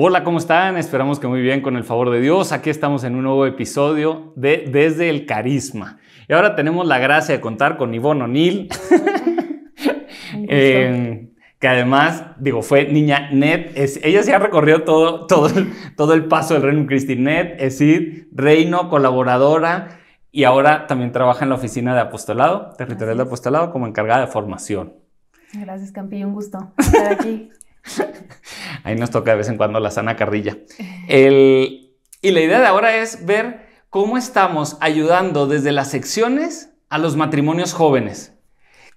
Hola, ¿cómo están? Esperamos que muy bien con el favor de Dios. Aquí estamos en un nuevo episodio de Desde el Carisma. Y ahora tenemos la gracia de contar con Ivonne O'Neill, eh, que además, digo, fue niña NET. ella se ha recorrido todo, todo, todo el paso del Reino Christi NET, es reino, colaboradora, y ahora también trabaja en la oficina de apostolado, territorial de apostolado, como encargada de formación. Gracias, Campi, un gusto estar aquí. Ahí nos toca de vez en cuando la sana carrilla. y la idea de ahora es ver cómo estamos ayudando desde las secciones a los matrimonios jóvenes,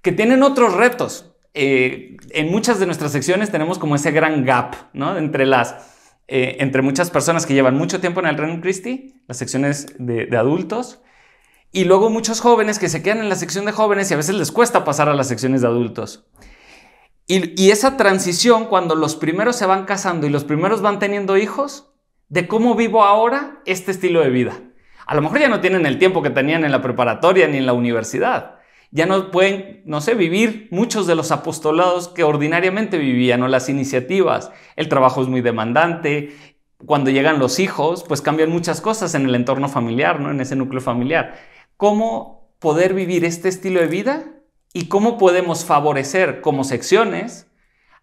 que tienen otros retos. Eh, en muchas de nuestras secciones tenemos como ese gran gap, Entre las... Eh, entre muchas personas que llevan mucho tiempo en el Reino Christi, las secciones de, de adultos, y luego muchos jóvenes que se quedan en la sección de jóvenes y a veces les cuesta pasar a las secciones de adultos. Y, esa transición, cuando los primeros se van casando y los primeros van teniendo hijos, de cómo vivo ahora este estilo de vida. A lo mejor ya no tienen el tiempo que tenían en la preparatoria ni en la universidad. Ya no pueden, no sé, vivir muchos de los apostolados que ordinariamente vivían las iniciativas. El trabajo es muy demandante. Cuando llegan los hijos, pues cambian muchas cosas en el entorno familiar, ¿no? En ese núcleo familiar. ¿Cómo poder vivir este estilo de vida y cómo podemos favorecer como secciones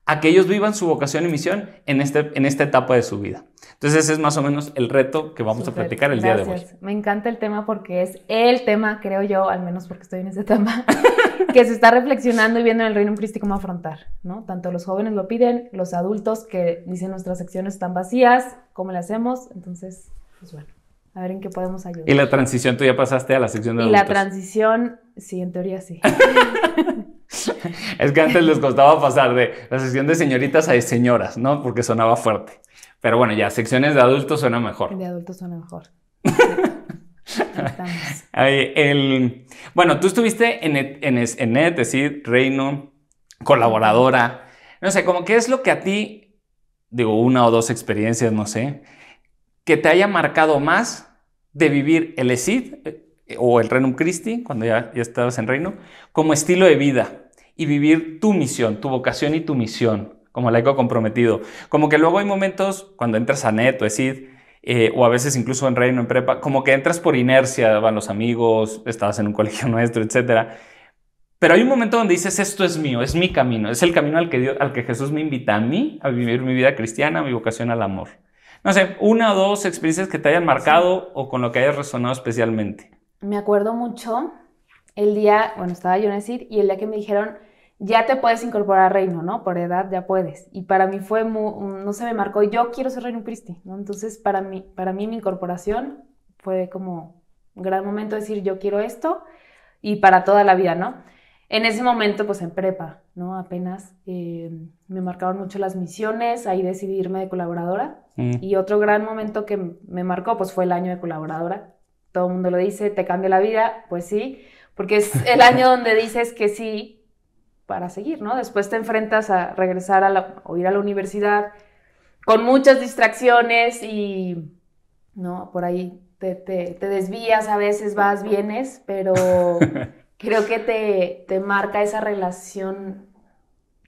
a que ellos vivan su vocación y misión en, este, en esta etapa de su vida. Entonces ese es más o menos el reto que vamos a platicar el día de hoy. Me encanta el tema porque es el tema, creo yo, al menos porque estoy en ese tema, que se está reflexionando y viendo en el Reino Cristi cómo afrontar, ¿no? Tanto los jóvenes lo piden, los adultos que dicen nuestras secciones están vacías, ¿cómo le hacemos? Entonces, pues bueno a ver en qué podemos ayudar. ¿Y la transición tú ya pasaste a la sección de adultos? Y la transición, sí, en teoría sí. es que antes les costaba pasar de la sección de señoritas a de señoras, ¿no? Porque sonaba fuerte. Pero bueno, ya, secciones de adultos suena mejor. De adultos suena mejor. bueno, tú estuviste en, e e es decir, Reino, colaboradora. No sé, como qué es lo que a ti, digo, una o dos experiencias, no sé, que te haya marcado más de vivir el ESID eh, o el Renum Christi, cuando ya, ya estabas en reino, como estilo de vida y vivir tu misión, tu vocación y tu misión como laico comprometido. Como que luego hay momentos cuando entras a NET o ESID, eh, o a veces incluso en reino, en prepa, como que entras por inercia, van los amigos, estabas en un colegio nuestro, etc. Pero hay un momento donde dices, esto es mío, es mi camino, es el camino al que, al que Jesús me invita a mí a vivir mi vida cristiana, mi vocación al amor no sé, una o dos experiencias que te hayan marcado o con lo que hayas resonado especialmente. Me acuerdo mucho el día, bueno, estaba yo en el y el día que me dijeron, ya te puedes incorporar a Reino, ¿no? Por edad ya puedes. Y para mí fue, muy, no se me marcó, yo quiero ser Reino Pristi, ¿no? Entonces, para mí, para mí mi incorporación fue como un gran momento de decir, yo quiero esto y para toda la vida, ¿no? En ese momento, pues en prepa, ¿no? Apenas eh, me marcaron mucho las misiones, ahí decidirme de colaboradora. Mm. Y otro gran momento que me marcó, pues fue el año de colaboradora. Todo el mundo lo dice, te cambia la vida, pues sí, porque es el año donde dices que sí para seguir, ¿no? Después te enfrentas a regresar a la, o ir a la universidad con muchas distracciones y, ¿no? Por ahí te, desvías, a veces vas, vienes, pero creo que te, te marca esa relación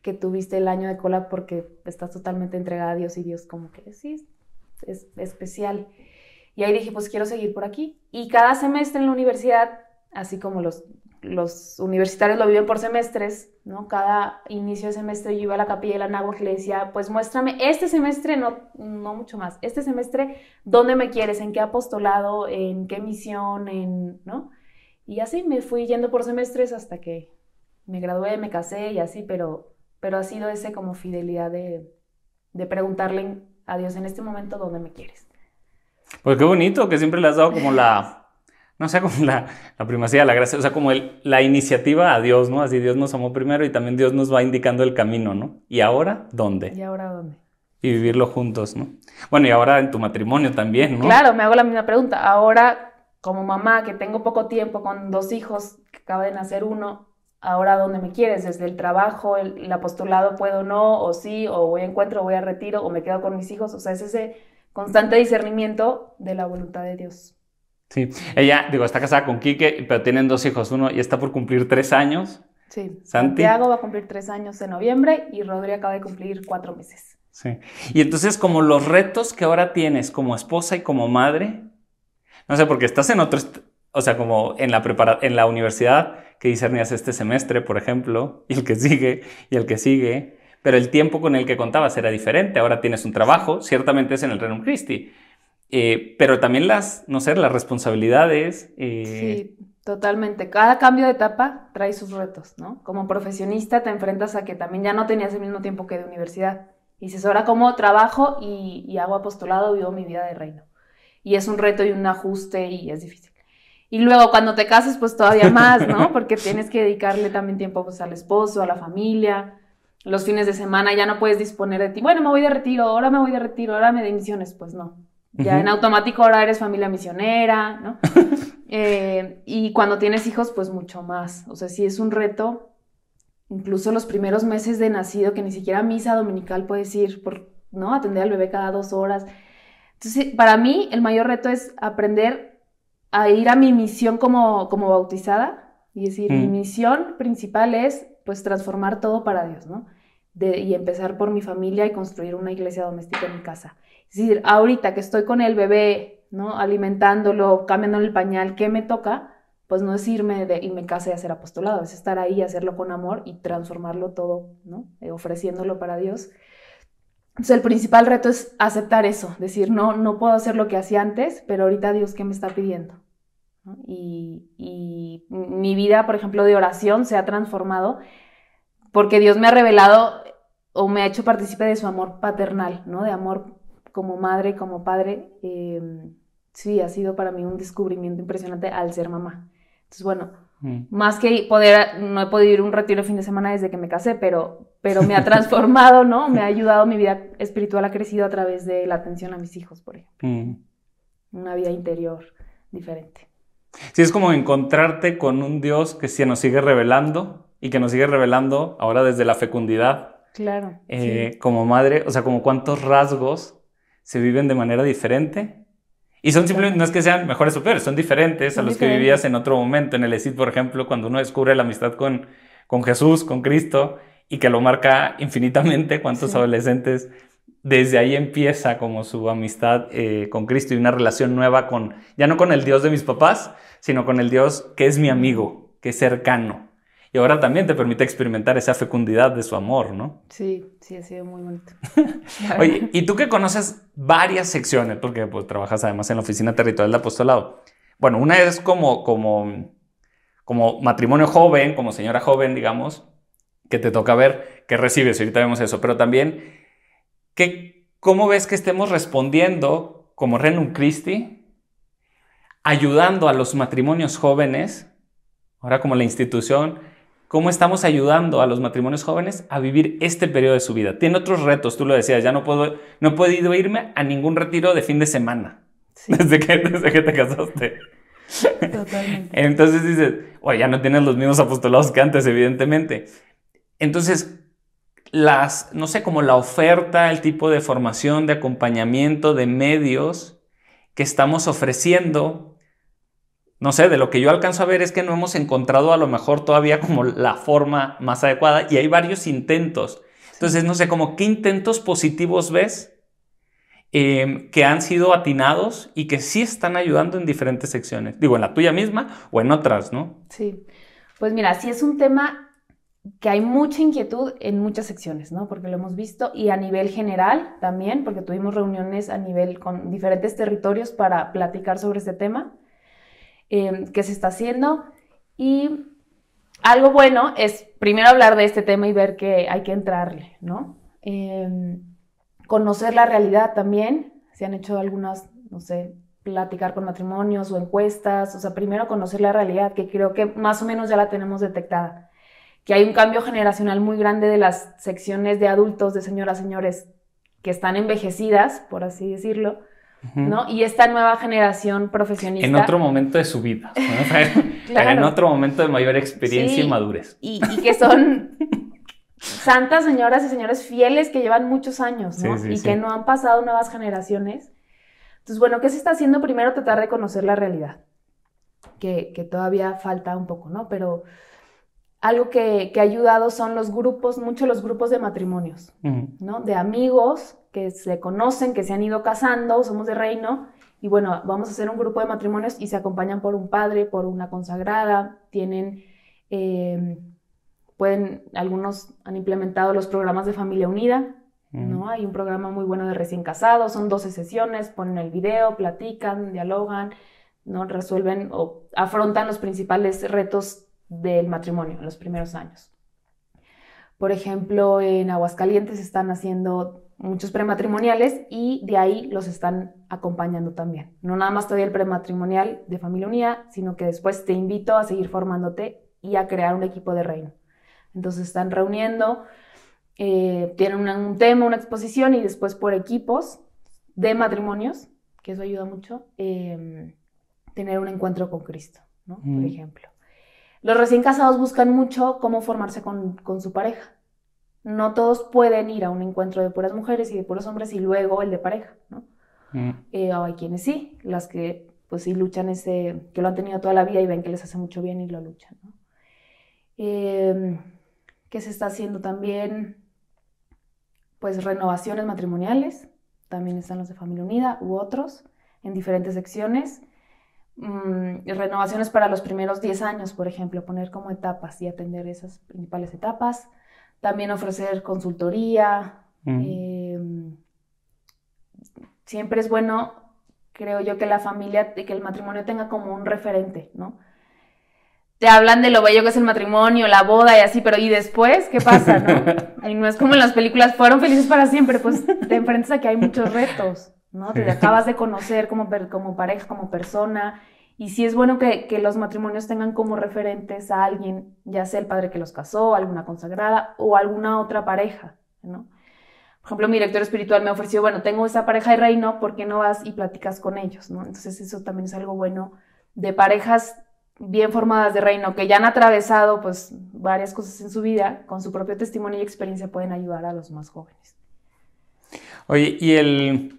que tuviste el año de cola porque estás totalmente entregada a Dios y Dios como que sí, es especial. Y ahí dije, pues quiero seguir por aquí. Y cada semestre en la universidad, así como los, los universitarios lo viven por semestres, ¿no? Cada inicio de semestre yo iba a la capilla de la náhuatl y le decía, pues muéstrame este semestre, no, no mucho más, este semestre, ¿dónde me quieres? ¿En qué apostolado? ¿En qué misión? ¿En, ¿No? Y así me fui yendo por semestres hasta que me gradué, me casé y así, pero pero ha sido ese como fidelidad de, preguntarle a Dios en este momento dónde me quieres. Pues qué bonito que siempre le has dado como la, no sé, como la, la primacía, la gracia, o sea, como el, la iniciativa a Dios, ¿no? Así Dios nos amó primero y también Dios nos va indicando el camino, ¿no? ¿Y ahora dónde? ¿Y ahora dónde? Y vivirlo juntos, ¿no? Bueno, y ahora en tu matrimonio también, ¿no? Claro, me hago la misma pregunta. Ahora, como mamá, que tengo poco tiempo con dos hijos, que acaba de nacer uno, ahora dónde me quieres, desde el trabajo, el, apostulado, apostolado puedo o no, o sí, o voy a encuentro, voy a retiro, o me quedo con mis hijos, o sea, es ese constante discernimiento de la voluntad de Dios. Sí, ella, digo, está casada con Quique, pero tienen dos hijos, uno y está por cumplir tres años. Sí, Santiago va a cumplir tres años en noviembre y Rodri acaba de cumplir cuatro meses. Sí, y entonces como los retos que ahora tienes como esposa y como madre, no sé, porque estás en otro, o sea, como en la, prepara en la universidad, que discernías este semestre, por ejemplo, y el que sigue, y el que sigue, pero el tiempo con el que contabas era diferente, ahora tienes un trabajo, ciertamente es en el Renum Christi, eh, pero también las, no sé, las responsabilidades. Eh, sí, totalmente. Cada cambio de etapa trae sus retos, ¿no? Como profesionista te enfrentas a que también ya no tenías el mismo tiempo que de universidad. Y dices, ahora como trabajo y, y hago apostolado, vivo mi vida de reino. Y es un reto y un ajuste y es difícil. Y luego cuando te casas, pues todavía más, ¿no? Porque tienes que dedicarle también tiempo pues, al esposo, a la familia. Los fines de semana ya no puedes disponer de ti. Bueno, me voy de retiro, ahora me voy de retiro, ahora me de misiones. Pues no. Ya en automático ahora eres familia misionera, ¿no? Eh, y cuando tienes hijos, pues mucho más. O sea, sí es un reto. Incluso los primeros meses de nacido, que ni siquiera misa dominical puedes ir, por, ¿no? Atender al bebé cada dos horas. Entonces, para mí, el mayor reto es aprender a ir a mi misión como, bautizada y decir, mi mm. misión principal es pues transformar todo para Dios, ¿no? y empezar por mi familia y construir una iglesia doméstica en mi casa. Es decir, ahorita que estoy con el bebé, ¿no? Alimentándolo, cambiándole el pañal, ¿qué me toca? Pues no es irme de, y me casa y hacer apostolado, es estar ahí, hacerlo con amor y transformarlo todo, ¿no? Eh, ofreciéndolo para Dios. Entonces el principal reto es aceptar eso, decir, no, no puedo hacer lo que hacía antes, pero ahorita Dios, ¿qué me está pidiendo? Y, y, mi vida, por ejemplo, de oración se ha transformado porque Dios me ha revelado o me ha hecho partícipe de su amor paternal, ¿no? De amor como madre, como padre. Em, sí, ha sido para mí un descubrimiento impresionante al ser mamá. Entonces, bueno, mm. más que poder, no he podido ir un retiro el fin de semana desde que me casé, pero pero me ha transformado, ¿no? Me ha ayudado, mi vida espiritual ha crecido a través de la atención a mis hijos, por ejemplo. Mm. Una vida interior diferente. Sí, es como encontrarte con un Dios que se nos sigue revelando y que nos sigue revelando ahora desde la fecundidad. Claro. Eh, como madre, o sea, como cuántos rasgos se viven de manera diferente. Y son simplemente, no es que sean mejores o peores, son diferentes a los que vivías en otro momento. En el ESID, por ejemplo, cuando uno descubre la amistad con, con Jesús, con Cristo, y que lo marca infinitamente cuántos adolescentes desde ahí empieza como su amistad eh, con Cristo y una relación nueva con, ya no con el Dios de mis papás, sino con el Dios que es mi amigo, que es cercano. Y ahora también te permite experimentar esa fecundidad de su amor, ¿no? Sí, sí, ha sido muy bonito. Oye, y tú que conoces varias secciones, porque pues, trabajas además en la Oficina Territorial de Apostolado. Bueno, una es como, como, como matrimonio joven, como señora joven, digamos, que te toca ver, que recibes, ahorita vemos eso, pero también que, cómo ves que estemos respondiendo como Renum Christi, ayudando a los matrimonios jóvenes, ahora como la institución, cómo estamos ayudando a los matrimonios jóvenes a vivir este periodo de su vida. Tiene otros retos, tú lo decías, ya no, puedo, no he podido irme a ningún retiro de fin de semana desde, que, desde que te casaste. Totalmente. Entonces dices, oye, ya no tienes los mismos apostolados que antes, evidentemente. Entonces, las, no sé, como la oferta, el tipo de formación, de acompañamiento, de medios que estamos ofreciendo, no sé, de lo que yo alcanzo a ver es que no hemos encontrado a lo mejor todavía como la forma más adecuada y hay varios intentos. Entonces, no sé, como qué intentos positivos ves eh, que han sido atinados y que sí están ayudando en diferentes secciones, digo, en la tuya misma o en otras, ¿no? Sí, pues mira, si es un tema que hay mucha inquietud en muchas secciones, ¿no? Porque lo hemos visto y a nivel general también, porque tuvimos reuniones a nivel con diferentes territorios para platicar sobre este tema, em, que se está haciendo. Y algo bueno es primero hablar de este tema y ver que hay que entrarle, ¿no? Em, conocer la realidad también, se han hecho algunas, no sé, platicar con matrimonios o encuestas, o sea, primero conocer la realidad, que creo que más o menos ya la tenemos detectada que hay un cambio generacional muy grande de las secciones de adultos, de señoras, señores, que están envejecidas, por así decirlo, ¿no? Y esta nueva generación profesionista. En otro momento de su vida, ¿no? en otro momento de mayor experiencia y madurez. Y, que son santas señoras y señores fieles que llevan muchos años, ¿no? y que no han pasado nuevas generaciones. Entonces, bueno, ¿qué se está haciendo? Primero tratar de conocer la realidad, que, que todavía falta un poco, ¿no? Pero algo que, ha ayudado son los grupos, mucho los grupos de matrimonios, ¿no? De amigos que se conocen, que se han ido casando, somos de reino, y bueno, vamos a hacer un grupo de matrimonios y se acompañan por un padre, por una consagrada, tienen, em, pueden, algunos han implementado los programas de familia unida, ¿no? Hay un programa muy bueno de recién casados, son 12 sesiones, ponen el video, platican, dialogan, ¿no? Resuelven o afrontan los principales retos del matrimonio en los primeros años. Por ejemplo, en Aguascalientes están haciendo muchos prematrimoniales y de ahí los están acompañando también. No nada más todavía el prematrimonial de familia unida, sino que después te invito a seguir formándote y a crear un equipo de reino. Entonces están reuniendo, eh, tienen un tema, una exposición y después por equipos de matrimonios, que eso ayuda mucho, em, tener un encuentro con Cristo, Por mm. ejemplo. Los recién casados buscan mucho cómo formarse con, su pareja. No todos pueden ir a un encuentro de puras mujeres y de puros hombres y luego el de pareja, ¿no? Mm. Eh, hay quienes sí, las que pues sí luchan ese, que lo han tenido toda la vida y ven que les hace mucho bien y lo luchan, ¿no? Em, se está haciendo también? Pues renovaciones matrimoniales, también están los de Familia Unida u otros, en diferentes secciones. Mm, renovaciones para los primeros 10 años, por ejemplo, poner como etapas y atender esas principales etapas. También ofrecer consultoría. Em, siempre es bueno, creo yo, que la familia, que el matrimonio tenga como un referente, ¿no? te hablan de lo bello que es el matrimonio, la boda y así, pero ¿y después qué pasa? Y no es como en las películas, fueron felices para siempre, pues te enfrentas a que hay muchos retos. Te acabas de conocer como, como pareja, como persona. Y sí es bueno que, los matrimonios tengan como referentes a alguien, ya sea el padre que los casó, alguna consagrada o alguna otra pareja, Por ejemplo, mi director espiritual me ofreció, bueno, tengo esa pareja de reino, ¿por qué no vas y platicas con ellos, ¿no? Entonces eso también es algo bueno de parejas bien formadas de reino, que ya han atravesado pues varias cosas en su vida, con su propio testimonio y experiencia pueden ayudar a los más jóvenes. Oye, y el,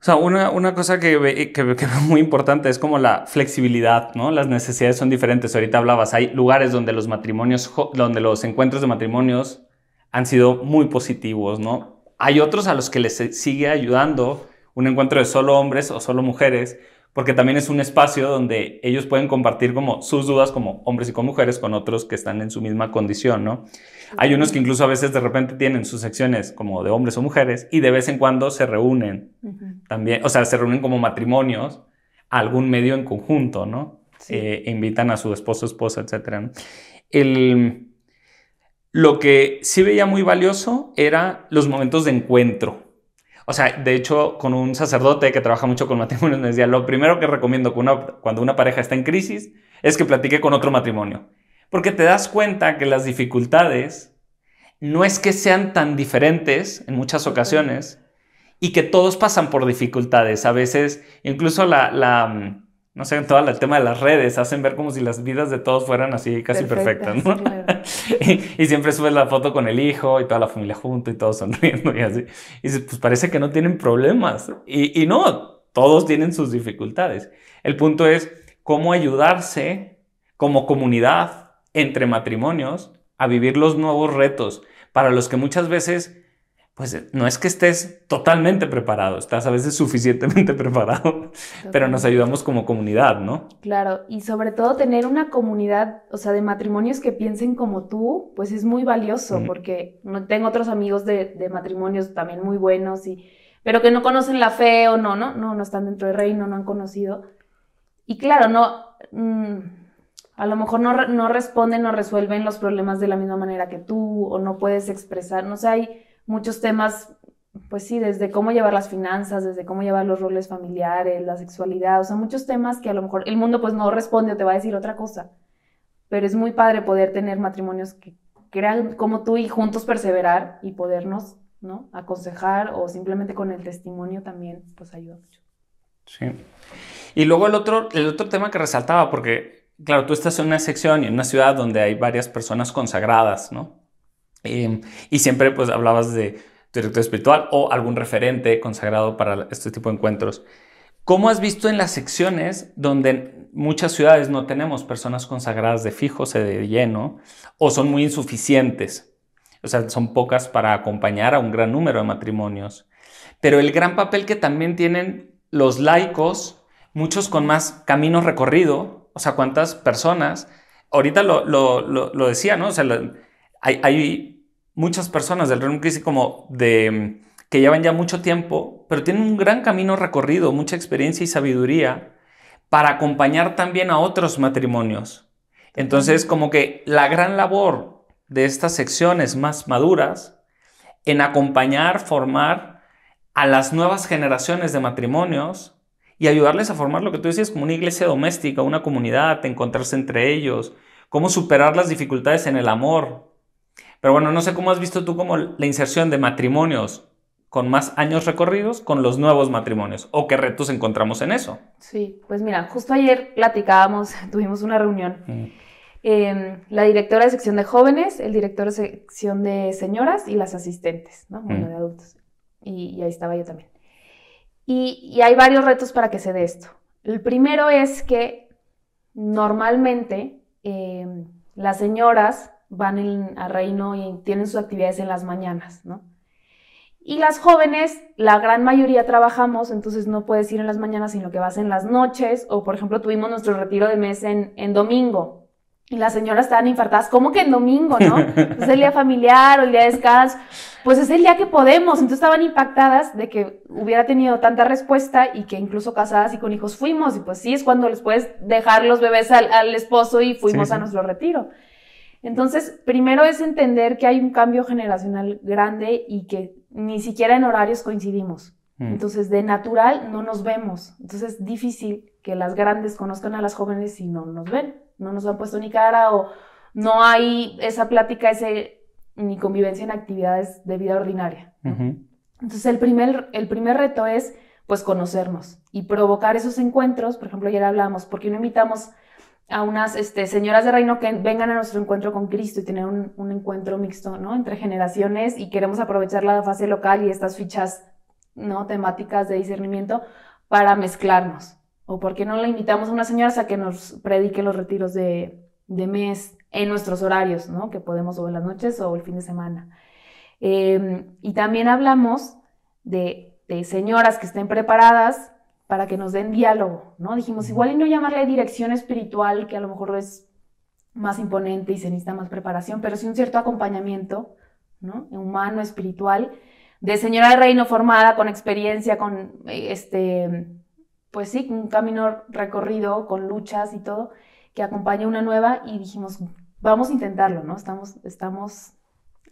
o sea, una, cosa que, me que, muy importante es como la flexibilidad, ¿no? Las necesidades son diferentes. Ahorita hablabas, hay lugares donde los matrimonios, donde los encuentros de matrimonios han sido muy positivos, ¿no? Hay otros a los que les sigue ayudando un encuentro de solo hombres o solo mujeres, porque también es un espacio donde ellos pueden compartir como sus dudas como hombres y como mujeres con otros que están en su misma condición, ¿no? Hay unos que incluso a veces de repente tienen sus secciones como de hombres o mujeres y de vez en cuando se reúnen también, o sea, se reúnen como matrimonios algún medio en conjunto, ¿no? Eh, invitan a su esposo, esposa, etc. El, lo que sí veía muy valioso era los momentos de encuentro. O sea, de hecho, con un sacerdote que trabaja mucho con matrimonios, me decía, lo primero que recomiendo cuando una pareja está en crisis es que platique con otro matrimonio. Porque te das cuenta que las dificultades no es que sean tan diferentes en muchas ocasiones y que todos pasan por dificultades. A veces, incluso la, mm, no sé, en todo el tema de las redes, hacen ver como si las vidas de todos fueran así casi perfectas, y, siempre subes la foto con el hijo y toda la familia junto y todos sonriendo y así. Y dices, pues parece que no tienen problemas. Y, y no, todos tienen sus dificultades. El punto es cómo ayudarse como comunidad entre matrimonios a vivir los nuevos retos para los que muchas veces, pues no es que estés totalmente preparado, estás a veces suficientemente preparado, pero nos ayudamos como comunidad, ¿no? Claro, y sobre todo tener una comunidad, o sea, de matrimonios que piensen como tú, pues es muy valioso, porque tengo otros amigos de, matrimonios también muy buenos y pero que no conocen la fe o no, no, no, no están dentro del reino, no han conocido. Y claro, no, mm, a lo mejor no, responden o resuelven los problemas de la misma manera que tú o no puedes expresar, no sé, hay muchos temas, pues sí, desde cómo llevar las finanzas, desde cómo llevar los roles familiares, la sexualidad, o sea, muchos temas que a lo mejor el mundo pues no responde o te va a decir otra cosa, pero es muy padre poder tener matrimonios que crean como tú y juntos perseverar y podernos, ¿no? Aconsejar o simplemente con el testimonio también, pues ayuda mucho. Sí. Y luego el otro, el otro tema que resaltaba, porque claro, tú estás en una sección y en una ciudad donde hay varias personas consagradas, ¿no? Em, y siempre pues hablabas de tu director espiritual o algún referente consagrado para este tipo de encuentros. ¿Cómo has visto en las secciones donde en muchas ciudades no tenemos personas consagradas de fijo, se de lleno, o son muy insuficientes? O sea, son pocas para acompañar a un gran número de matrimonios. Pero el gran papel que también tienen los laicos, muchos con más camino recorrido, o sea, cuántas personas, ahorita lo, decía, ¿no? O sea, hay, muchas personas del Reino Crisis como de que llevan ya mucho tiempo, pero tienen un gran camino recorrido, mucha experiencia y sabiduría para acompañar también a otros matrimonios. Entonces, como que la gran labor de estas secciones más maduras en acompañar, formar a las nuevas generaciones de matrimonios y ayudarles a formar lo que tú decías como una iglesia doméstica, una comunidad, encontrarse entre ellos, cómo superar las dificultades en el amor. Pero bueno, no sé cómo has visto tú como la inserción de matrimonios con más años recorridos con los nuevos matrimonios o qué retos encontramos en eso. Sí, pues mira, justo ayer platicábamos, tuvimos una reunión. Em, la directora de sección de jóvenes, el director de sección de señoras y las asistentes, ¿no? Bueno, de adultos. y, ahí estaba yo también. Y, hay varios retos para que se dé esto. El primero es que normalmente em, las señoras van al reino y tienen sus actividades en las mañanas, ¿no? Y las jóvenes, la gran mayoría trabajamos, entonces no puedes ir en las mañanas, sino que vas en las noches, o por ejemplo tuvimos nuestro retiro de mes en, en domingo, y las señoras estaban infartadas, como que en domingo, no? Es el día familiar o el día de descanso, pues es el día que podemos. Entonces estaban impactadas de que hubiera tenido tanta respuesta y que incluso casadas y con hijos fuimos. Y pues sí, es cuando les puedes dejar los bebés al, esposo y fuimos a nuestro retiro. Entonces, primero es entender que hay un cambio generacional grande y que ni siquiera en horarios coincidimos. Mm. Entonces, de natural no nos vemos. Entonces, es difícil que las grandes conozcan a las jóvenes y no nos ven no nos han puesto ni cara o no hay esa plática, ese, ni convivencia en actividades de vida ordinaria. Entonces el primer, el primer reto es pues conocernos y provocar esos encuentros. Por ejemplo, ayer hablábamos, ¿por qué no invitamos a unas este, señoras de reino que vengan a nuestro encuentro con Cristo y tener un, un, encuentro mixto, ¿no? Entre generaciones y queremos aprovechar la fase local y estas fichas, ¿no? Temáticas de discernimiento para mezclarnos. ¿O por qué no le invitamos a una señora a que nos predique los retiros de, mes en nuestros horarios, ¿no? Que podemos o en las noches o el fin de semana. Em, y también hablamos de, señoras que estén preparadas para que nos den diálogo, ¿no? Dijimos, igual y no llamarle dirección espiritual, que a lo mejor es más imponente y se necesita más preparación, pero sí un cierto acompañamiento, ¿no? Humano, espiritual, de señora de reino formada, con experiencia, con, este, pues sí, un camino recorrido con luchas y todo, que acompaña una nueva y dijimos, vamos a intentarlo, ¿no? Estamos, estamos,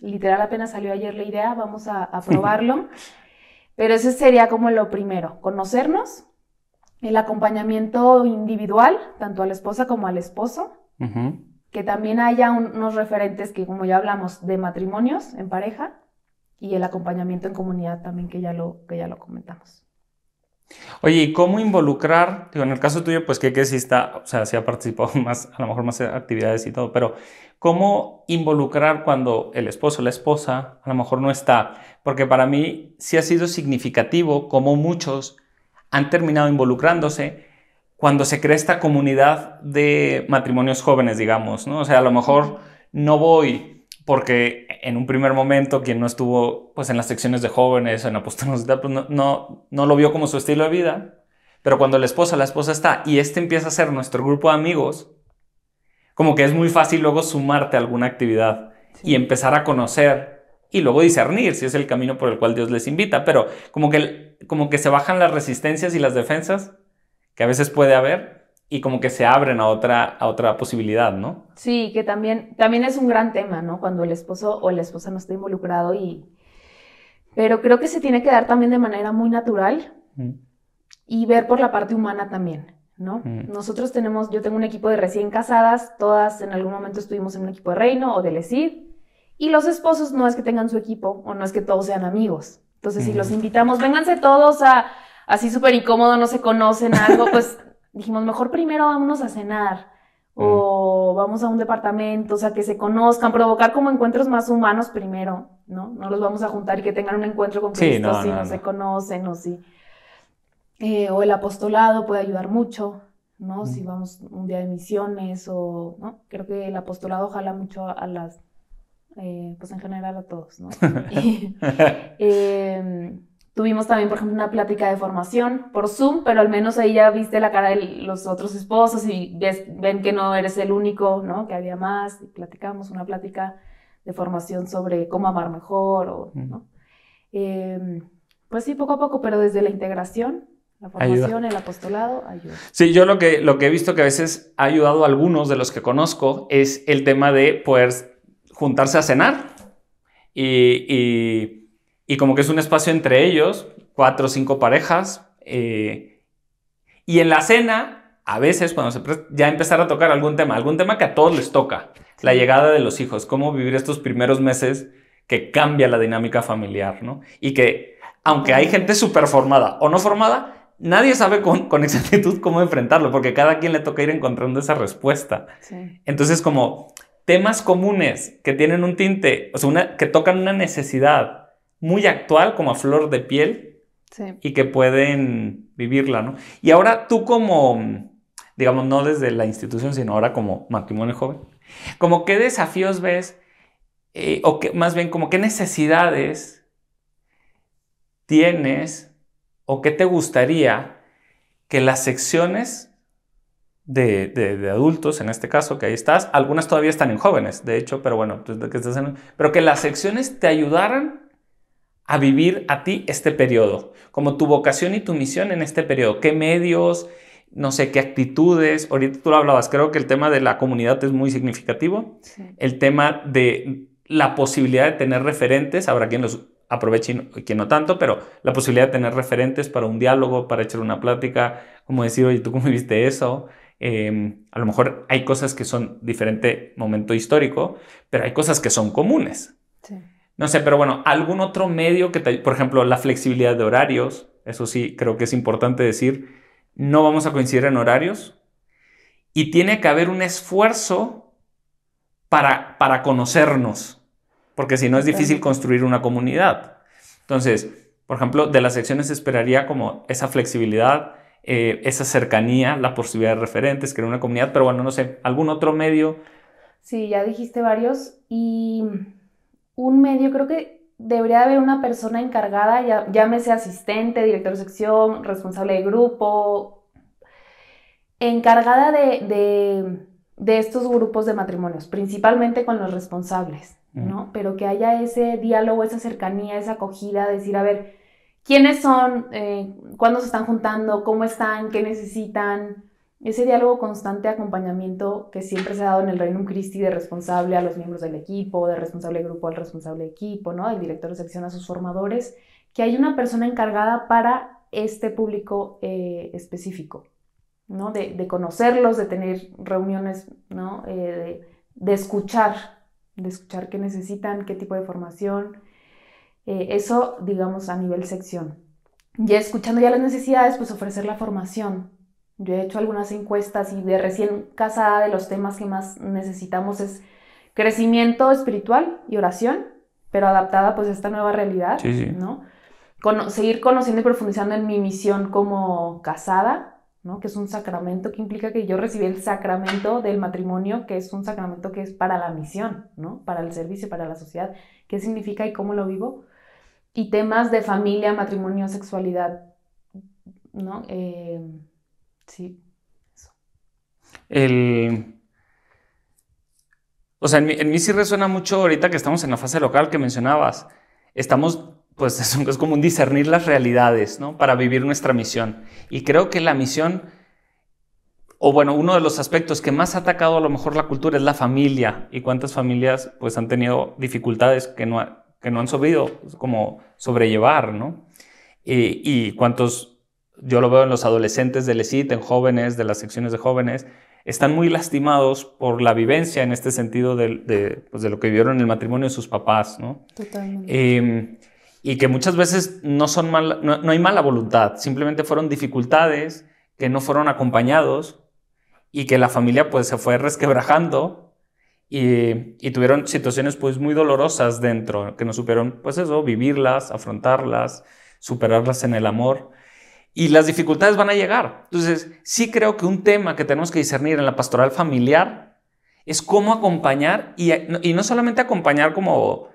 literal apenas salió ayer la idea, vamos a, probarlo, pero ese sería como lo primero, conocernos, el acompañamiento individual, tanto a la esposa como al esposo, que también haya unos referentes que, como ya hablamos, de matrimonios en pareja y el acompañamiento en comunidad también, que ya lo, que ya lo comentamos. Oye, cómo involucrar? Digo, en el caso tuyo, pues que, que sí está, o sea, sí ha participado más, a lo mejor más actividades y todo, pero ¿cómo involucrar cuando el esposo, o la esposa, a lo mejor no está? Porque para mí sí ha sido significativo cómo muchos han terminado involucrándose cuando se crea esta comunidad de matrimonios jóvenes, digamos, ¿no? O sea, a lo mejor no voy porque en un primer momento, quien no estuvo pues, en las secciones de jóvenes, o en la pues, no, no, lo vio como su estilo de vida. Pero cuando la esposa, la esposa está, y este empieza a ser nuestro grupo de amigos, como que es muy fácil luego sumarte a alguna actividad y empezar a conocer y luego discernir si es el camino por el cual Dios les invita. Pero como que, como que se bajan las resistencias y las defensas que a veces puede haber y como que se abren a otra, a otra posibilidad, ¿no? Sí, que también, también es un gran tema, ¿no? Cuando el esposo o la esposa no está involucrado y... Pero creo que se tiene que dar también de manera muy natural mm. y ver por la parte humana también, ¿no? Mm. Nosotros tenemos, yo tengo un equipo de recién casadas, todas en algún momento estuvimos en un equipo de reino o de Lesir. y los esposos no es que tengan su equipo o no es que todos sean amigos. Entonces, si los mm. invitamos, vénganse todos a así súper incómodo, no se conocen algo, pues dijimos, mejor primero vámonos a cenar mm. o vamos a un departamento, o sea, que se conozcan, provocar como encuentros más humanos primero, ¿no? No los vamos a juntar y que tengan un encuentro con Cristo si no, se conocen o si... Eh, o el apostolado puede ayudar mucho, ¿no? Mm. Si vamos un día de misiones o, ¿no? Creo que el apostolado jala mucho a, las, eh, pues en general a todos, ¿no? Em, Tuvimos también, por ejemplo, una plática de formación por Zoom, pero al menos ahí ya viste la cara de los otros esposos y ven que no eres el único, ¿no? Que había más y platicamos una plática de formación sobre cómo amar mejor o, ¿no? Em, pues sí, poco a poco, pero desde la integración, la formación, el apostolado, ayuda. Sí, yo lo que, lo que he visto que a veces ha ayudado a algunos de los que conozco es el tema de poder juntarse a cenar y, y y como que es un espacio entre ellos, cuatro o cinco parejas. Eh, y en la cena, a veces cuando se ya empezar a tocar algún tema, algún tema que a todos les toca, la llegada de los hijos, cómo vivir estos primeros meses que cambia la dinámica familiar, ¿no? Y que aunque hay gente súper formada o no formada, nadie sabe con, exactitud cómo enfrentarlo, porque cada quien le toca ir encontrando esa respuesta. Entonces, como temas comunes que tienen un tinte, o sea, que tocan una necesidad, muy actual, como a flor de piel, y que pueden vivirla, ¿no? Y ahora tú como, digamos, no desde la institución, sino ahora como matrimonio joven, como qué desafíos ves, eh, o más bien como qué necesidades tienes o qué te gustaría que las secciones de, adultos, en este caso, que ahí estás, algunas todavía están en jóvenes, de hecho, pero bueno, pues, que estás en, pero que las secciones te ayudaran a vivir a ti este periodo, como tu vocación y tu misión en este periodo, qué medios, no sé, qué actitudes, ahorita tú lo hablabas, creo que el tema de la comunidad es muy significativo, el tema de la posibilidad de tener referentes, habrá quien los aproveche y quien no tanto, pero la posibilidad de tener referentes para un diálogo, para echar una plática, como decir, oye, ¿tú cómo viste eso? Em, a lo mejor hay cosas que son diferente momento histórico, pero hay cosas que son comunes. Sí. No sé, pero bueno, algún otro medio que Por ejemplo, la flexibilidad de horarios, eso sí, creo que es importante decir, no vamos a coincidir en horarios. Y tiene que haber un esfuerzo para, para conocernos, porque si no es difícil construir una comunidad. Entonces, por ejemplo, de las secciones esperaría como esa flexibilidad, eh, esa cercanía, la posibilidad de referentes, crear una comunidad, pero bueno, no sé, algún otro medio. Sí, ya dijiste varios y un medio, creo que debería haber una persona encargada, ya, llámese asistente, director de sección, responsable de grupo, encargada de, estos grupos de matrimonios, principalmente con los responsables, mm. ¿no? Pero que haya ese diálogo, esa cercanía, esa acogida, decir, a ver, ¿quiénes son? Eh, ¿Cuándo se están juntando? ¿Cómo están? ¿Qué necesitan? ese diálogo constante acompañamiento que siempre se ha dado en el Reino Uncristi de responsable a los miembros del equipo, de responsable grupo al responsable equipo, ¿no? del director de sección a sus formadores, que hay una persona encargada para este público eh, específico, ¿no? De, conocerlos, de tener reuniones, ¿no? Eh, de, escuchar, de escuchar qué necesitan, qué tipo de formación, eh, eso digamos a nivel sección. Ya escuchando ya las necesidades, pues ofrecer la formación, yo he hecho algunas encuestas y de recién casada de los temas que más necesitamos es crecimiento espiritual y oración, pero adaptada pues a esta nueva realidad, ¿no? seguir conociendo y profundizando en mi misión como casada, ¿no? Que es un sacramento que implica que yo recibí el sacramento del matrimonio, que es un sacramento que es para la misión, ¿no? Para el servicio, para la sociedad. ¿Qué significa y cómo lo vivo? Y temas de familia, matrimonio, sexualidad, ¿no? Eh, Sí, O sea, en mí, sí resuena mucho ahorita que estamos en la fase local que mencionabas. Estamos pues es, como un discernir las realidades, ¿no? Para vivir nuestra misión. Y creo que la misión, o bueno, uno de los aspectos que más ha atacado a lo mejor la cultura es la familia. Y cuántas familias pues han tenido dificultades que no, no han sabido pues, como sobrellevar, ¿no? y cuántos yo lo veo en los adolescentes del ESIT, en jóvenes, de las secciones de jóvenes, están muy lastimados por la vivencia en este sentido pues, de, lo que vivieron en el matrimonio de sus papás, ¿no? Em, y que muchas veces no, son no, hay mala voluntad, simplemente fueron dificultades que no fueron acompañados y que la familia pues se fue resquebrajando y, tuvieron situaciones pues muy dolorosas dentro, que no supieron pues eso, vivirlas, afrontarlas, superarlas en el amor y las dificultades van a llegar. Entonces, sí creo que un tema que tenemos que discernir en la pastoral familiar es cómo acompañar y, no solamente acompañar como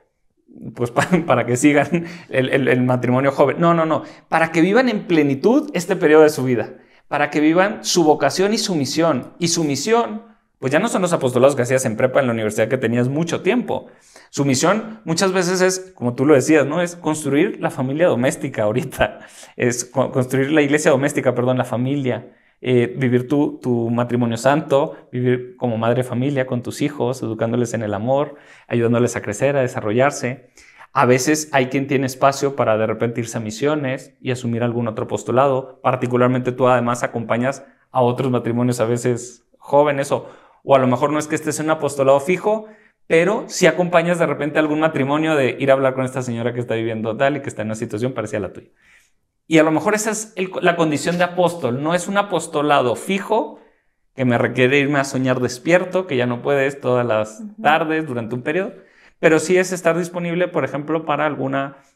pues para, que sigan el, el, matrimonio joven. No, no, no. Para que vivan en plenitud este periodo de su vida. Para que vivan su vocación y su misión. Y su misión pues ya no son los apostolados que hacías en prepa en la universidad que tenías mucho tiempo. Su misión muchas veces es, como tú lo decías, ¿no? Es construir la familia doméstica ahorita, es construir la iglesia doméstica, perdón, la familia, eh, vivir tu, tu matrimonio santo, vivir como madre familia con tus hijos, educándoles en el amor, ayudándoles a crecer, a desarrollarse. A veces hay quien tiene espacio para de repente irse a misiones y asumir algún otro apostolado. Particularmente tú además acompañas a otros matrimonios a veces jóvenes o, o a lo mejor no es que este sea un apostolado fijo, pero si acompañas de repente algún matrimonio de ir a hablar con esta señora que está viviendo tal y que está en una situación parecida a la tuya. Y a lo mejor esa es la condición de apóstol, no es un apostolado fijo que me requiere irme a soñar despierto, que ya no puedes todas las tardes durante un periodo, pero sí es estar disponible, por ejemplo, para algún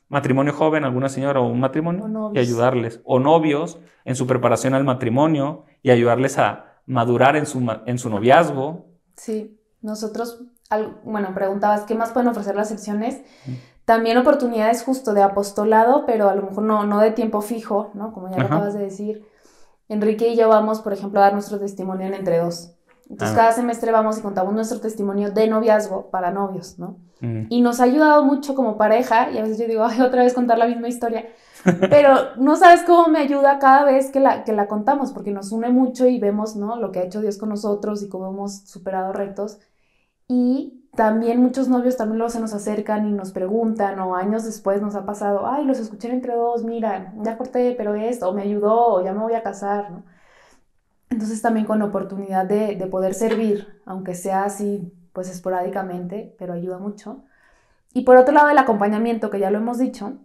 matrimonio joven, alguna señora o un matrimonio y ayudarles, o novios en su preparación al matrimonio y ayudarles a, madurar en su, en su noviazgo. Sí, nosotros, bueno, preguntabas, ¿qué más pueden ofrecer las secciones? También oportunidades justo de apostolado, pero a lo mejor no, no de tiempo fijo, ¿no? Como ya acabas de decir. Enrique y yo vamos, por ejemplo, a dar nuestro testimonio en entre dos. Entonces, ah. cada semestre vamos y contamos nuestro testimonio de noviazgo para novios, ¿no? Y nos ha ayudado mucho como pareja, y a veces yo digo, ay, otra vez contar la misma historia, pero no sabes cómo me ayuda cada vez que la, que la contamos, porque nos une mucho y vemos ¿no? lo que ha hecho Dios con nosotros y cómo hemos superado retos. Y también muchos novios también luego se nos acercan y nos preguntan, o años después nos ha pasado, ay, los escuché entre dos, mira, ya corté, pero esto, me ayudó, o ya me voy a casar, Entonces también con la oportunidad de, de, poder servir, aunque sea así, pues esporádicamente, pero ayuda mucho. Y por otro lado, el acompañamiento, que ya lo hemos dicho,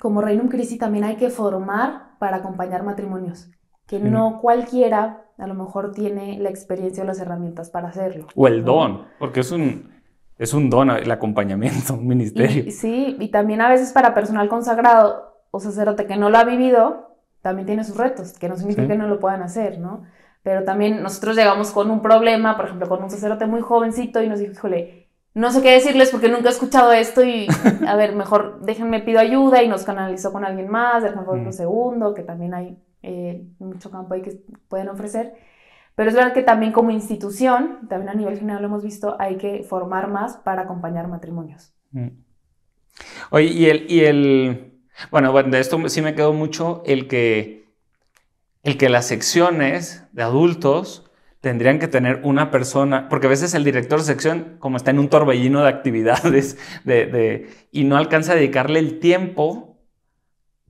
como un crisis también hay que formar para acompañar matrimonios, que no cualquiera a lo mejor tiene la experiencia o las herramientas para hacerlo. O el don, porque es un, es un don el acompañamiento, un ministerio. sí, y también a veces para personal consagrado o sacerdote que no lo ha vivido, también tiene sus retos, que no significa que no lo puedan hacer, ¿no? Pero también nosotros llegamos con un problema, por ejemplo, con un sacerdote muy jovencito y nos dijo, híjole, no sé qué decirles porque nunca he escuchado esto y a ver, mejor déjenme pido ayuda y nos canalizó con alguien más, del un mm. un segundo, que también hay eh, mucho campo ahí que pueden ofrecer. Pero es verdad que también como institución, también a nivel general lo hemos visto, hay que formar más para acompañar matrimonios. Mm. Oye, y el, y el, bueno, bueno, de esto sí me quedó mucho el que, el que las secciones de adultos tendrían que tener una persona, porque a veces el director de sección como está en un torbellino de actividades de, y no alcanza a dedicarle el tiempo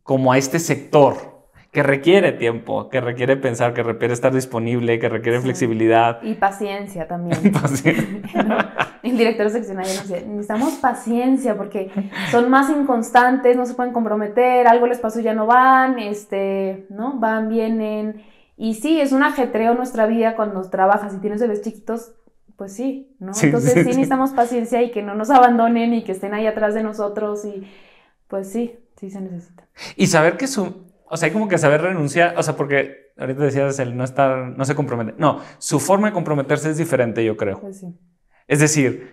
como a este sector que requiere tiempo, que requiere pensar, que requiere estar disponible, que requiere flexibilidad. Y paciencia también. Paciencia. el director de sección nos dice, necesitamos paciencia porque son más inconstantes, no se pueden comprometer, algo les pasó y ya no van, este, ¿no? Van, vienen y sí, es un ajetreo nuestra vida cuando trabajas y tienes bebés chiquitos, pues sí, ¿no? Entonces sí, necesitamos paciencia y que no nos abandonen y que estén ahí atrás de nosotros y pues sí, sí se necesita. Y saber que su, o sea, hay como que saber renunciar, o sea, porque ahorita decías el no estar, no se compromete. No, su forma de comprometerse es diferente, yo creo. Pues sí. Es decir,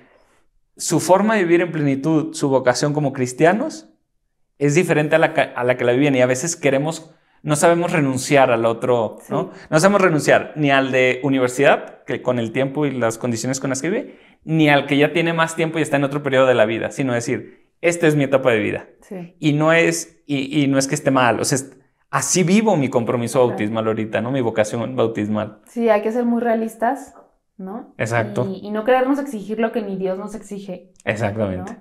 su forma de vivir en plenitud, su vocación como cristianos, es diferente a la, a la que la viven y a veces queremos no sabemos renunciar al otro, ¿no? No sabemos renunciar ni al de universidad, que con el tiempo y las condiciones con las que vive, ni al que ya tiene más tiempo y está en otro periodo de la vida, sino decir, esta es mi etapa de vida. Sí. Y, no es, y, no es que esté mal, o sea, así vivo mi compromiso bautismal ahorita, ¿no? Mi vocación bautismal. Sí, hay que ser muy realistas, ¿no? Exacto. Y, no querernos exigir lo que ni Dios nos exige. Exactamente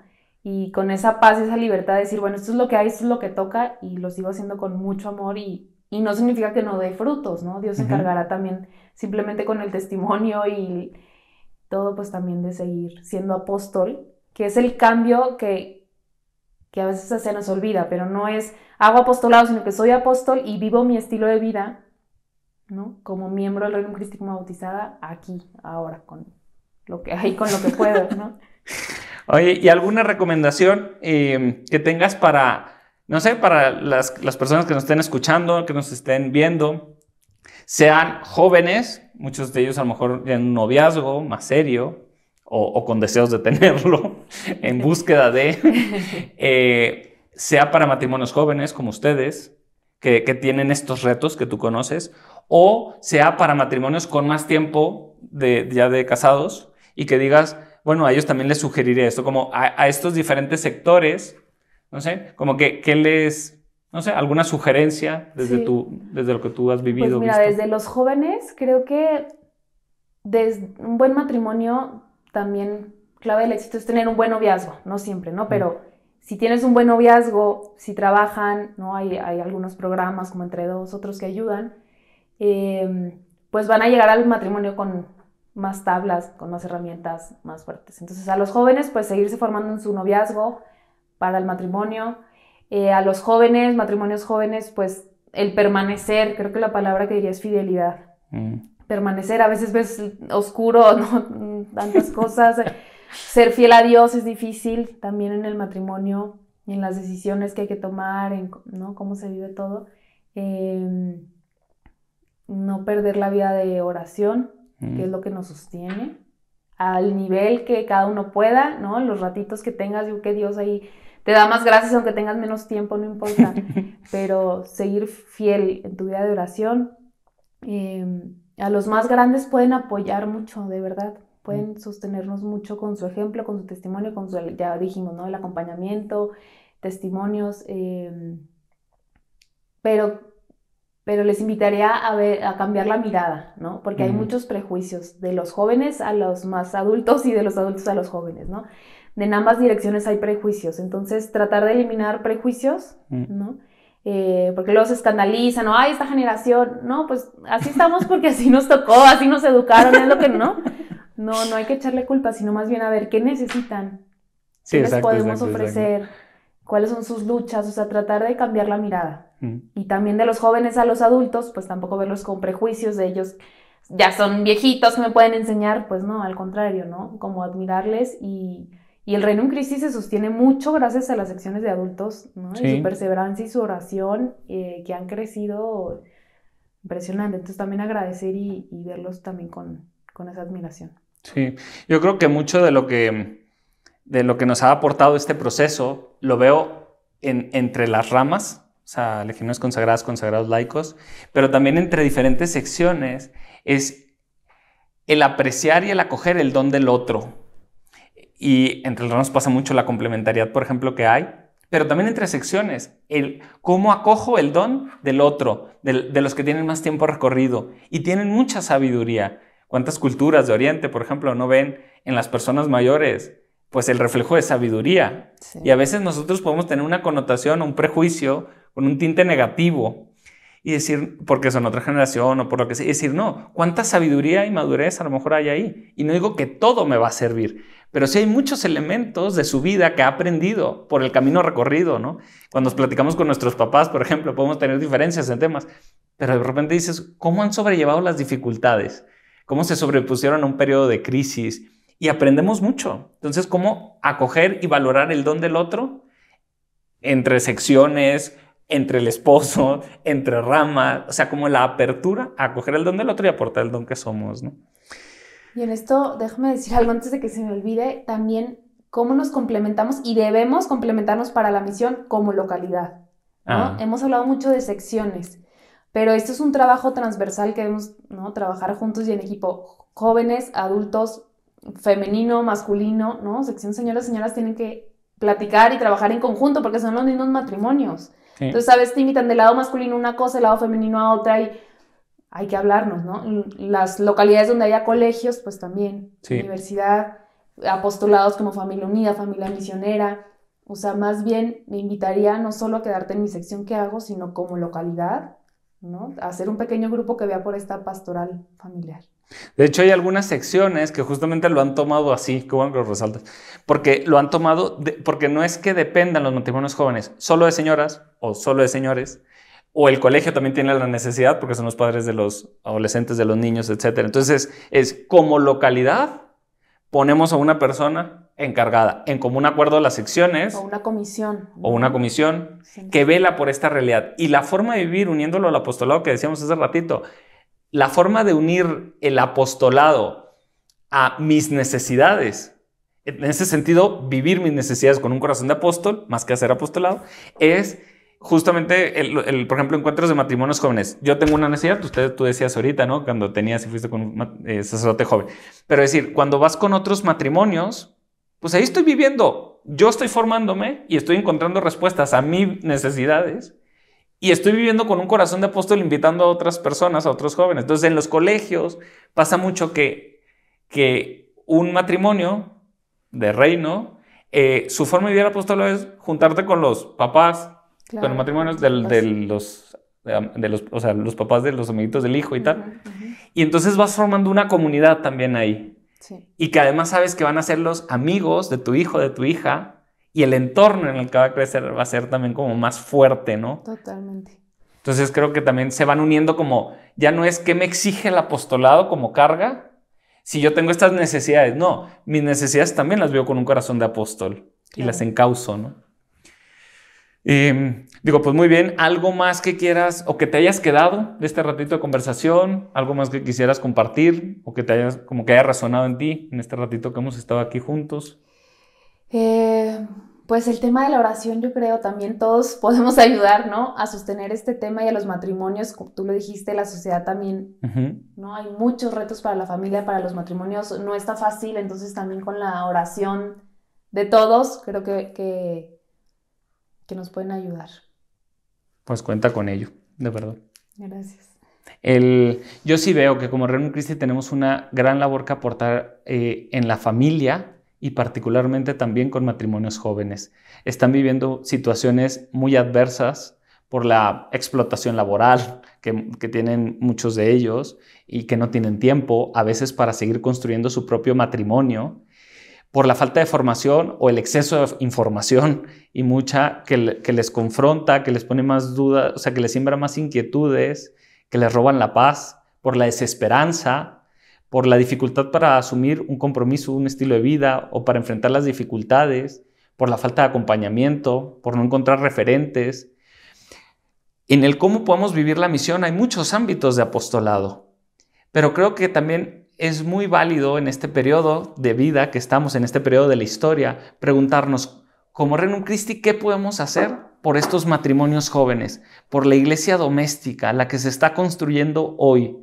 y con esa paz y esa libertad de decir, bueno, esto es lo que hay, esto es lo que toca y lo sigo haciendo con mucho amor y, y no significa que no dé frutos, ¿no? Dios se encargará también simplemente con el testimonio y todo pues también de seguir siendo apóstol, que es el cambio que, que a veces se nos olvida, pero no es hago apostolado, sino que soy apóstol y vivo mi estilo de vida, ¿no? Como miembro del Reino cristiano bautizada, aquí, ahora, con lo que hay, con lo que puedo, ¿no? Oye, ¿y alguna recomendación em, que tengas para, no sé, para las, personas que nos estén escuchando, que nos estén viendo, sean jóvenes, muchos de ellos a lo mejor en un noviazgo más serio o, con deseos de tenerlo, en búsqueda de, eh, sea para matrimonios jóvenes como ustedes, que, tienen estos retos que tú conoces, o sea para matrimonios con más tiempo ya de casados y que digas, bueno, a ellos también les sugeriría esto, como a, estos diferentes sectores, no sé, como que, ¿qué les, no sé, alguna sugerencia desde, tu, desde lo que tú has vivido. Pues mira, desde los jóvenes creo que desde un buen matrimonio también clave del éxito es tener un buen noviazgo, no siempre, ¿no? Mm. Pero si tienes un buen noviazgo, si trabajan, ¿no? Hay, hay algunos programas como entre dos, otros que ayudan, eh, pues van a llegar al matrimonio con más tablas, con más herramientas más fuertes. Entonces a los jóvenes, pues seguirse formando en su noviazgo para el matrimonio. Eh, a los jóvenes, matrimonios jóvenes, pues el permanecer, creo que la palabra que diría es fidelidad. Mm. Permanecer, a veces ves oscuro, tantas cosas. Ser fiel a Dios es difícil también en el matrimonio, en las decisiones que hay que tomar, en ¿no? cómo se vive todo. Em, no perder la vida de oración, ¿Qué es lo que nos sostiene, al nivel que cada uno pueda, ¿no? Los ratitos que tengas, yo que Dios ahí te da más gracias aunque tengas menos tiempo, no importa, pero seguir fiel en tu vida de oración. Em, a los más grandes pueden apoyar mucho, de verdad, pueden sostenernos mucho con su ejemplo, con su testimonio, con su, ya dijimos, ¿no? El acompañamiento, testimonios, em, pero pero les invitaría a, ver, a cambiar la mirada, ¿no? Porque hay muchos prejuicios de los jóvenes a los más adultos y de los adultos a los jóvenes, ¿no? En ambas direcciones hay prejuicios, entonces tratar de eliminar prejuicios, mm. ¿no? Eh, porque luego se escandalizan, o, ay, esta generación, no, pues así estamos porque así nos tocó, así nos educaron, es lo que no. No, no hay que echarle culpa, sino más bien a ver qué necesitan, qué les podemos ofrecer, cuáles son sus luchas, o sea, tratar de cambiar la mirada. Y también de los jóvenes a los adultos, pues tampoco verlos con prejuicios de ellos, ya son viejitos, me pueden enseñar, pues no, al contrario, ¿no? Como admirarles y, y el Reino en Crisis se sostiene mucho gracias a las secciones de adultos, ¿no? Y su perseverancia y su oración, eh, que han crecido impresionante. Entonces también agradecer y, y verlos también con, con, esa admiración. Sí, yo creo que mucho de lo que, de lo que nos ha aportado este proceso lo veo en, entre las ramas sea, legiones consagradas, consagrados laicos, pero también entre diferentes secciones es el apreciar y el acoger el don del otro. Y entre los nos pasa mucho la complementariedad, por ejemplo, que hay, pero también entre secciones, el cómo acojo el don del otro, de los que tienen más tiempo recorrido y tienen mucha sabiduría. ¿Cuántas culturas de Oriente, por ejemplo, no ven en las personas mayores pues el reflejo de sabiduría? Y a veces nosotros podemos tener una connotación, un prejuicio con un tinte negativo y decir, porque son otra generación o por lo que sea, y decir, no, cuánta sabiduría y madurez a lo mejor hay ahí. Y no digo que todo me va a servir, pero sí hay muchos elementos de su vida que ha aprendido por el camino recorrido, ¿no? Cuando nos platicamos con nuestros papás, por ejemplo, podemos tener diferencias en temas, pero de repente dices, ¿cómo han sobrellevado las dificultades? ¿Cómo se sobrepusieron a un periodo de crisis? Y aprendemos mucho. Entonces, ¿cómo acoger y valorar el don del otro entre secciones, entre el esposo, entre ramas, o sea, como la apertura a coger el don del otro y aportar el don que somos, ¿no? Y en esto, déjame decir algo antes de que se me olvide, también cómo nos complementamos y debemos complementarnos para la misión como localidad. ¿no? Ah. Hemos hablado mucho de secciones, pero esto es un trabajo transversal que debemos trabajar juntos y en equipo. Jóvenes, adultos, femenino, masculino, ¿no? Sección señoras, señoras tienen que platicar y trabajar en conjunto porque son los mismos matrimonios. Entonces, Entonces, sabes, te invitan del lado masculino una cosa, del lado femenino a otra y hay que hablarnos, ¿no? Las localidades donde haya colegios, pues también, universidad, apostolados como familia unida, familia misionera. O sea, más bien me invitaría no solo a quedarte en mi sección que hago, sino como localidad, ¿no? A hacer un pequeño grupo que vea por esta pastoral familiar. De hecho, hay algunas secciones que justamente lo han tomado así, qué bueno que lo resaltas, porque lo han tomado, porque no es que dependan los matrimonios jóvenes solo de señoras o solo de señores, o el colegio también tiene la necesidad porque son los padres de los adolescentes, de los niños, etc. Entonces, es como localidad, ponemos a una persona encargada, en común acuerdo de las secciones. O una comisión. O una comisión que vela por esta realidad. Y la forma de vivir, uniéndolo al apostolado que decíamos hace ratito, la forma de unir el apostolado a mis necesidades, en ese sentido, vivir mis necesidades con un corazón de apóstol, más que hacer apostolado, es justamente, el, por ejemplo, encuentros de matrimonios jóvenes. Yo tengo una necesidad, ustedes tú decías ahorita, ¿no? Cuando tenías y fuiste con un eh, sacerdote joven. Pero es decir, cuando vas con otros matrimonios, pues ahí estoy viviendo, yo estoy formándome y estoy encontrando respuestas a mis necesidades y estoy viviendo con un corazón de apóstol invitando a otras personas, a otros jóvenes. Entonces, en los colegios pasa mucho que, que un matrimonio de reino, eh, su forma de vivir apóstol es juntarte con los papás, con los matrimonios de, los, de los, o sea, los papás de los amiguitos del hijo y tal. Y entonces vas formando una comunidad también ahí. Y que además sabes que van a ser los amigos de tu hijo, de tu hija, y el entorno en el que va a crecer va a ser también como más fuerte, ¿no? Totalmente. Entonces creo que también se van uniendo como, ya no es que me exige el apostolado como carga, si yo tengo estas necesidades, no, mis necesidades también las veo con un corazón de apóstol y las encauso, ¿no? Em, digo, pues muy bien, algo más que quieras o que te hayas quedado de este ratito de conversación, algo más que quisieras compartir o que te hayas, como que haya resonado en ti en este ratito que hemos estado aquí juntos. Eh, pues el tema de la oración, yo creo, también todos podemos ayudar, ¿no? A sostener este tema y a los matrimonios, como tú lo dijiste, la sociedad también, ¿no? Hay muchos retos para la familia, para los matrimonios, no está fácil, entonces también con la oración de todos, creo que, que, nos pueden ayudar. Pues cuenta con ello, de verdad. Gracias. yo sí veo que como Reino christie tenemos una gran labor que aportar eh, en la familia, y particularmente también con matrimonios jóvenes. Están viviendo situaciones muy adversas por la explotación laboral que, tienen muchos de ellos y que no tienen tiempo a veces para seguir construyendo su propio matrimonio, por la falta de formación o el exceso de información y mucha que, que les confronta, que les pone más dudas, o sea, que les siembra más inquietudes, que les roban la paz, por la desesperanza, por la dificultad para asumir un compromiso, un estilo de vida o para enfrentar las dificultades, por la falta de acompañamiento, por no encontrar referentes. En el cómo podemos vivir la misión hay muchos ámbitos de apostolado, pero creo que también es muy válido en este periodo de vida que estamos, en este periodo de la historia, preguntarnos, como Renum Christi, ¿qué podemos hacer por estos matrimonios jóvenes, por la iglesia doméstica, la que se está construyendo hoy?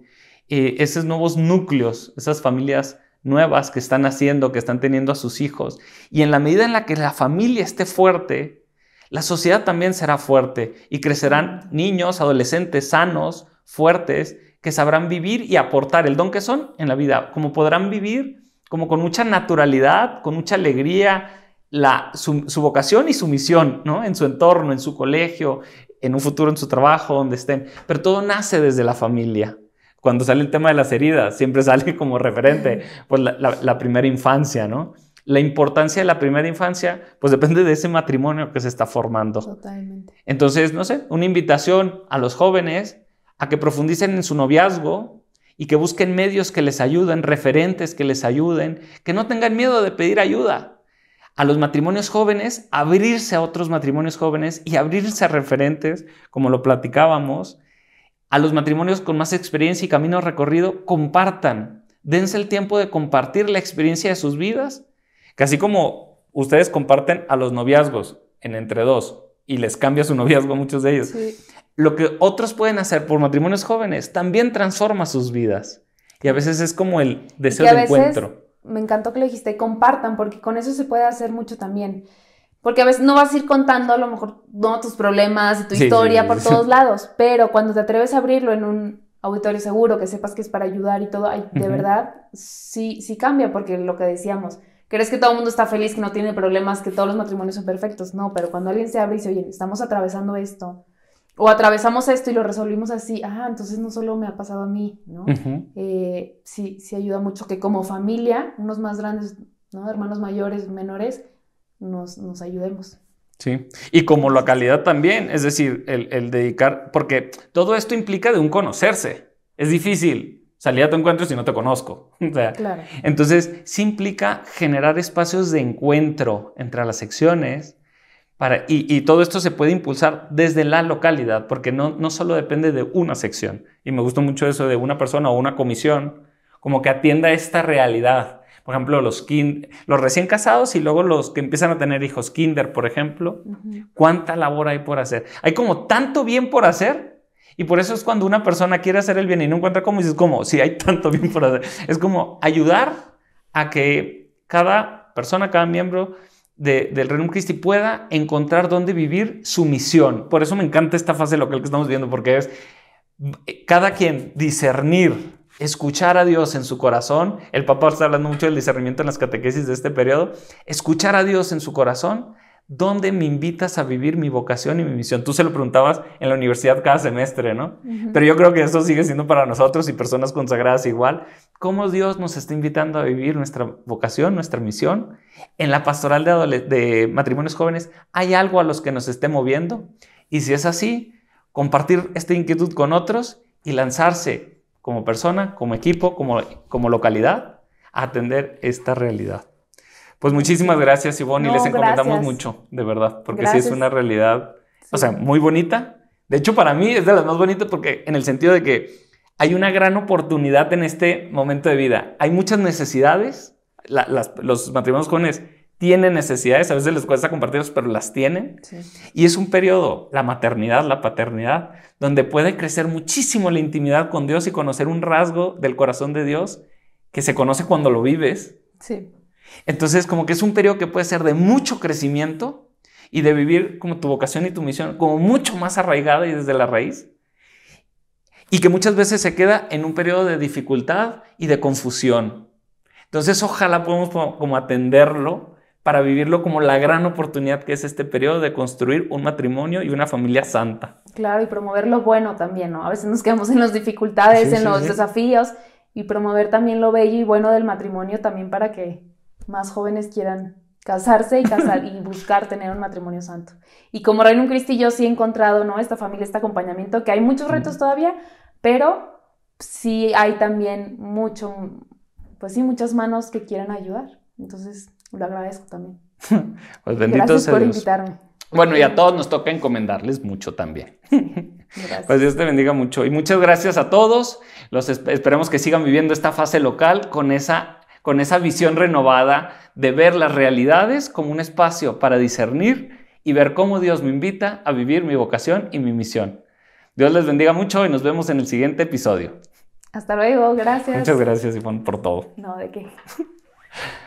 Eh, esos nuevos núcleos, esas familias nuevas que están haciendo, que están teniendo a sus hijos. Y en la medida en la que la familia esté fuerte, la sociedad también será fuerte y crecerán niños, adolescentes sanos, fuertes, que sabrán vivir y aportar el don que son en la vida, como podrán vivir como con mucha naturalidad, con mucha alegría, la, su, su, vocación y su misión, ¿no? En su entorno, en su colegio, en un futuro, en su trabajo, donde estén. Pero todo nace desde la familia. Cuando sale el tema de las heridas, siempre sale como referente, pues la, primera infancia, ¿no? la importancia de la primera infancia, pues depende de ese matrimonio que se está formando. Totalmente. Entonces, no sé, una invitación a los jóvenes a que profundicen en su noviazgo y que busquen medios que les ayuden, referentes que les ayuden, que no tengan miedo de pedir ayuda. A los matrimonios jóvenes, abrirse a otros matrimonios jóvenes y abrirse a referentes, como lo platicábamos, a los matrimonios con más experiencia y camino recorrido, compartan, dense el tiempo de compartir la experiencia de sus vidas, que así como ustedes comparten a los noviazgos en entre dos y les cambia su noviazgo a muchos de ellos, lo que otros pueden hacer por matrimonios jóvenes también transforma sus vidas. Y a veces es como el deseo de encuentro. Me encantó que lo dijiste, compartan, porque con eso se puede hacer mucho también. Porque a veces no vas a ir contando a lo mejor no tus problemas y tu historia por todos lados, pero cuando te atreves a abrirlo en un auditorio seguro, que sepas que es para ayudar y todo, de verdad, sí, sí cambia, porque lo que decíamos, crees que todo el mundo está feliz, que no tiene problemas, que todos los matrimonios son perfectos, no, pero cuando alguien se abre y dice, oye, estamos atravesando esto, o atravesamos esto y lo resolvimos así, ah, entonces no solo me ha pasado a mí, ¿no? Eh, sí, sí ayuda mucho que como familia, unos más grandes, Hermanos mayores, menores, nos, ayudemos. Sí, y como la calidad también, es decir, el, dedicar, porque todo esto implica de un conocerse. Es difícil salir a tu encuentro si no te conozco. Entonces, sí implica generar espacios de encuentro entre las secciones. Para, y, todo esto se puede impulsar desde la localidad, porque no, no solo depende de una sección. Y me gustó mucho eso de una persona o una comisión, como que atienda esta realidad por ejemplo, los, los recién casados y luego los que empiezan a tener hijos, kinder, por ejemplo. ¿Cuánta labor hay por hacer? Hay como tanto bien por hacer. Y por eso es cuando una persona quiere hacer el bien y no encuentra cómo, y dices, ¿cómo? Si sí, hay tanto bien por hacer. Es como ayudar a que cada persona, cada miembro del Reino Christi pueda encontrar dónde vivir su misión. Por eso me encanta esta fase local que estamos viendo, porque es eh, cada quien discernir escuchar a Dios en su corazón, el Papa está hablando mucho del discernimiento en las catequesis de este periodo, escuchar a Dios en su corazón, ¿dónde me invitas a vivir mi vocación y mi misión? Tú se lo preguntabas en la universidad cada semestre, ¿no? Pero yo creo que eso sigue siendo para nosotros y personas consagradas igual, cómo Dios nos está invitando a vivir nuestra vocación, nuestra misión. En la pastoral de, de matrimonios jóvenes, ¿hay algo a los que nos esté moviendo? Y si es así, compartir esta inquietud con otros y lanzarse como persona, como equipo, como, como localidad, atender esta realidad. Pues muchísimas gracias, Ivonne, y les encomendamos mucho, de verdad, porque sí es una realidad, o sea, muy bonita. De hecho, para mí es de las más bonitas porque en el sentido de que hay una gran oportunidad en este momento de vida. Hay muchas necesidades, los matrimonios jóvenes tienen necesidades, a veces les cuesta compartirlas, pero las tienen. Y es un periodo, la maternidad, la paternidad, donde puede crecer muchísimo la intimidad con Dios y conocer un rasgo del corazón de Dios que se conoce cuando lo vives. Entonces, como que es un periodo que puede ser de mucho crecimiento y de vivir como tu vocación y tu misión, como mucho más arraigada y desde la raíz. Y que muchas veces se queda en un periodo de dificultad y de confusión. Entonces, ojalá podamos como atenderlo para vivirlo como la gran oportunidad que es este periodo de construir un matrimonio y una familia santa. Claro, y promover lo bueno también, ¿no? A veces nos quedamos en las dificultades, en los desafíos, y promover también lo bello y bueno del matrimonio también para que más jóvenes quieran casarse y buscar tener un matrimonio santo. Y como Reino Cristi yo sí he encontrado, ¿no? Esta familia, este acompañamiento, que hay muchos retos todavía, pero sí hay también mucho, pues sí, muchas manos que quieran ayudar. Entonces, lo agradezco también. pues Gracias por invitarme. Bueno, y a todos nos toca encomendarles mucho también. Gracias. Pues Dios te bendiga mucho. Y muchas gracias a todos. Los esperemos que sigan viviendo esta fase local con esa, con esa visión renovada de ver las realidades como un espacio para discernir y ver cómo Dios me invita a vivir mi vocación y mi misión. Dios les bendiga mucho y nos vemos en el siguiente episodio. Hasta luego, gracias. Muchas gracias, Iván, por todo. No, de qué.